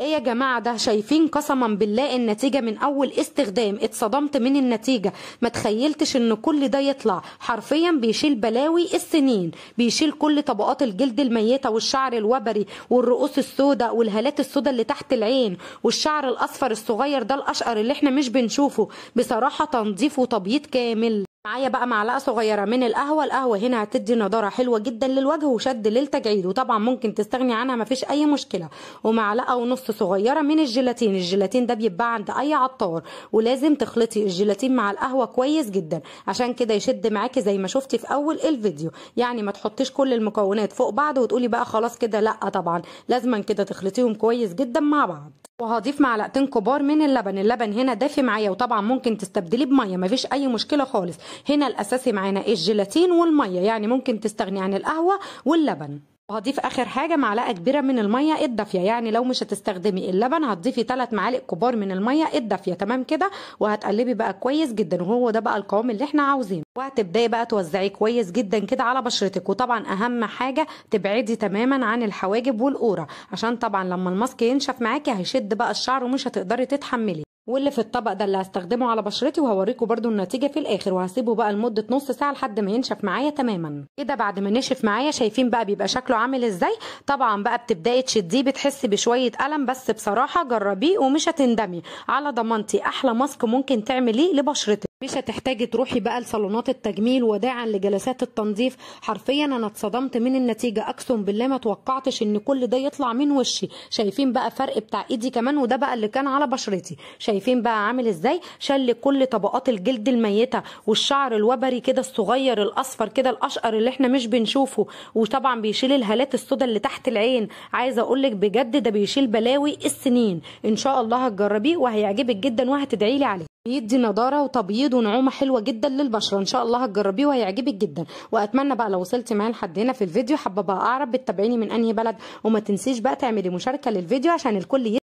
ايه يا جماعة ده شايفين قسما بالله النتيجة من اول استخدام اتصدمت من النتيجة ما تخيلتش ان كل ده يطلع حرفيا بيشيل بلاوي السنين بيشيل كل طبقات الجلد الميتة والشعر الوبري والرؤوس السوداء والهالات السوداء اللي تحت العين والشعر الاصفر الصغير ده الاشقر اللي احنا مش بنشوفه بصراحة تنظيف وتبييض كامل معايا بقى معلقه صغيره من القهوه القهوه هنا هتدي نضاره حلوه جدا للوجه وشد للتجعيد وطبعا ممكن تستغني عنها مفيش اي مشكله ومعلقه ونص صغيره من الجيلاتين الجيلاتين ده بيتباع عند اي عطار ولازم تخلطي الجيلاتين مع القهوه كويس جدا عشان كده يشد معاكي زي ما شفتي في اول الفيديو يعني ما تحطيش كل المكونات فوق بعض وتقولي بقى خلاص كده لا طبعا لازما كده تخلطيهم كويس جدا مع بعض وهضيف معلقتين كبار من اللبن اللبن هنا دافي معايا وطبعا ممكن تستبدليه بميه مفيش اي مشكله خالص هنا الاساسي معانا الجيلاتين والميه يعني ممكن تستغني عن القهوه واللبن وهضيف اخر حاجه معلقه كبيره من الميه الدافيه يعني لو مش هتستخدمي اللبن هتضيفي ثلاث معالق كبار من الميه الدافيه تمام كده وهتقلبي بقى كويس جدا وهو ده بقى القوام اللي احنا عاوزينه وهتبداي بقى توزعيه كويس جدا كده على بشرتك وطبعا اهم حاجه تبعدي تماما عن الحواجب والقوره عشان طبعا لما الماسك ينشف معاكي هيشد بقى الشعر ومش هتقدري تتحملي واللي في الطبق ده اللي هستخدمه على بشرتي وهوريكم برده النتيجه في الاخر وهسيبه بقى لمده نص ساعه لحد ما ينشف معايا تماما كده إيه بعد ما نشف معايا شايفين بقى بيبقى شكله عامل ازاي طبعا بقى بتبداي تشديه بتحسي بشويه الم بس بصراحه جربيه ومش هتندمي على ضمانتي احلى ماسك ممكن تعمليه لبشرتك مش هتحتاجي تروحي بقى لصالونات التجميل وداعا لجلسات التنظيف حرفيا انا اتصدمت من النتيجه اقسم بالله ما توقعتش ان كل ده يطلع من وشي شايفين بقى فرق بتاع ايدي كمان وده بقى اللي كان على بشرتي شايفين بقى عامل ازاي شل كل طبقات الجلد الميته والشعر الوبري كده الصغير الاصفر كده الاشقر اللي احنا مش بنشوفه وطبعا بيشيل الهالات السودا اللي تحت العين عايزه اقول لك بجد ده بيشيل بلاوي السنين ان شاء الله هتجربيه وهيعجبك جدا وهتدعي لي عليه بيدي نضاره وتبييض ونعومه حلوه جدا للبشره ان شاء الله هتجربيه وهيعجبك جدا واتمنى بقى لو وصلتي معايا لحد هنا في الفيديو حابه بقى اعرف بتتابعيني من انهي بلد وما تنسيش بقى تعملي مشاركه للفيديو عشان الكل